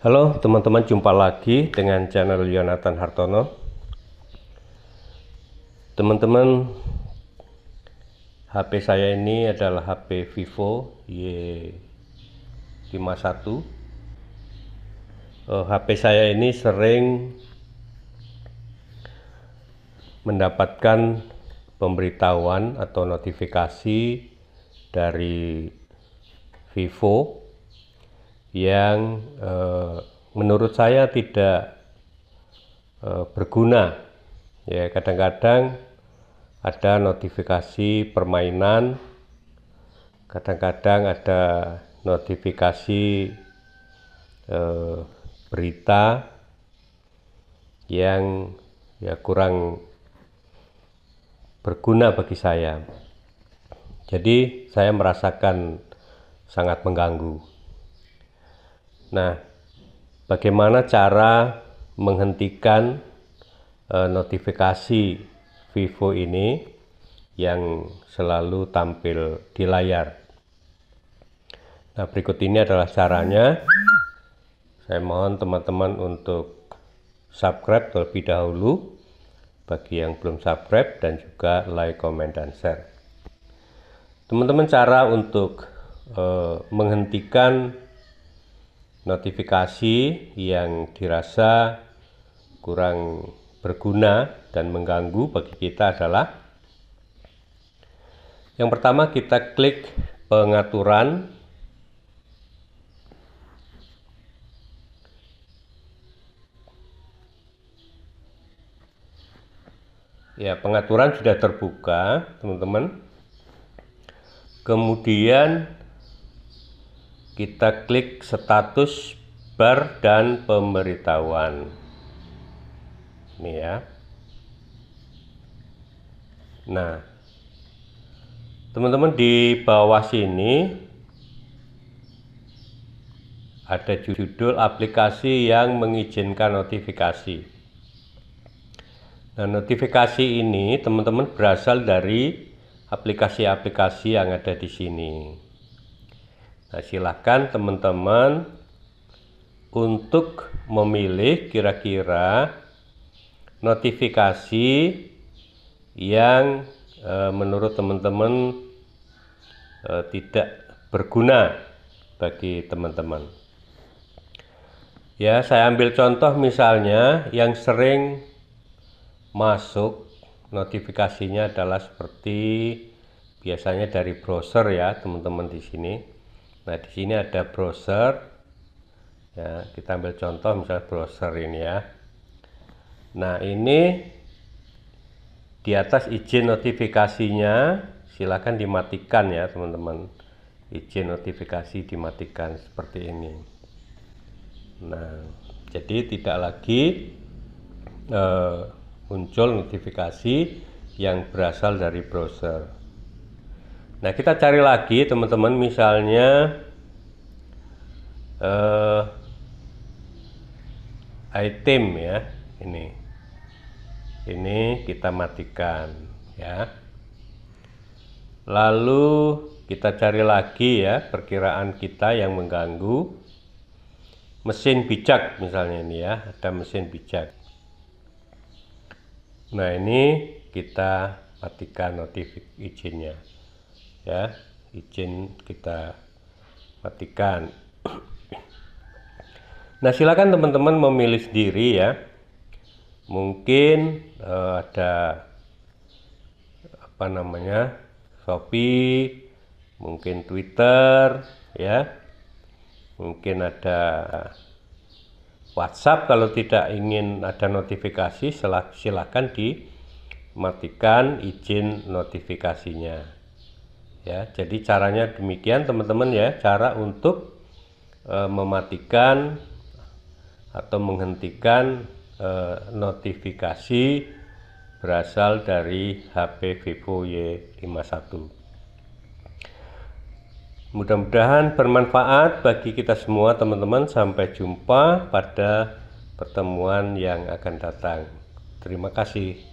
Halo teman-teman, jumpa lagi dengan channel Yonatan Hartono. Teman-teman, HP saya ini adalah HP Vivo Y51. Eh, HP saya ini sering mendapatkan pemberitahuan atau notifikasi dari Vivo yang eh, menurut saya tidak eh, berguna. Ya, kadang-kadang ada notifikasi permainan, kadang-kadang ada notifikasi eh, berita yang ya kurang berguna bagi saya. Jadi saya merasakan sangat mengganggu. Nah, bagaimana cara menghentikan uh, notifikasi Vivo ini yang selalu tampil di layar? Nah, berikut ini adalah caranya. Saya mohon teman-teman untuk subscribe terlebih dahulu bagi yang belum subscribe dan juga like, comment, dan share. Teman-teman cara untuk uh, menghentikan notifikasi yang dirasa kurang berguna dan mengganggu bagi kita adalah yang pertama kita klik pengaturan ya pengaturan sudah terbuka teman-teman kemudian kita klik status bar dan pemberitahuan ini ya nah teman-teman di bawah sini ada judul aplikasi yang mengizinkan notifikasi nah notifikasi ini teman-teman berasal dari aplikasi-aplikasi yang ada di sini Nah, silahkan teman-teman untuk memilih kira-kira notifikasi yang e, menurut teman-teman e, tidak berguna bagi teman-teman. Ya, saya ambil contoh misalnya yang sering masuk notifikasinya adalah seperti biasanya dari browser ya, teman-teman di sini. Nah, di sini ada browser. Ya, kita ambil contoh misalnya browser ini ya. Nah, ini di atas izin notifikasinya silakan dimatikan ya, teman-teman. Izin notifikasi dimatikan seperti ini. Nah, jadi tidak lagi eh, muncul notifikasi yang berasal dari browser. Nah, kita cari lagi teman-teman misalnya uh, item ya ini ini kita matikan ya lalu kita cari lagi ya perkiraan kita yang mengganggu mesin bijak misalnya ini ya ada mesin bijak nah ini kita matikan notifikasinya izinnya ya izin kita matikan nah silakan teman-teman memilih sendiri ya mungkin uh, ada apa namanya Shopee mungkin Twitter ya mungkin ada WhatsApp kalau tidak ingin ada notifikasi silakan dimatikan izin notifikasinya ya jadi caranya demikian teman-teman ya cara untuk e, mematikan atau menghentikan e, notifikasi berasal dari HP Vivo Y51 mudah-mudahan bermanfaat bagi kita semua teman-teman sampai jumpa pada pertemuan yang akan datang terima kasih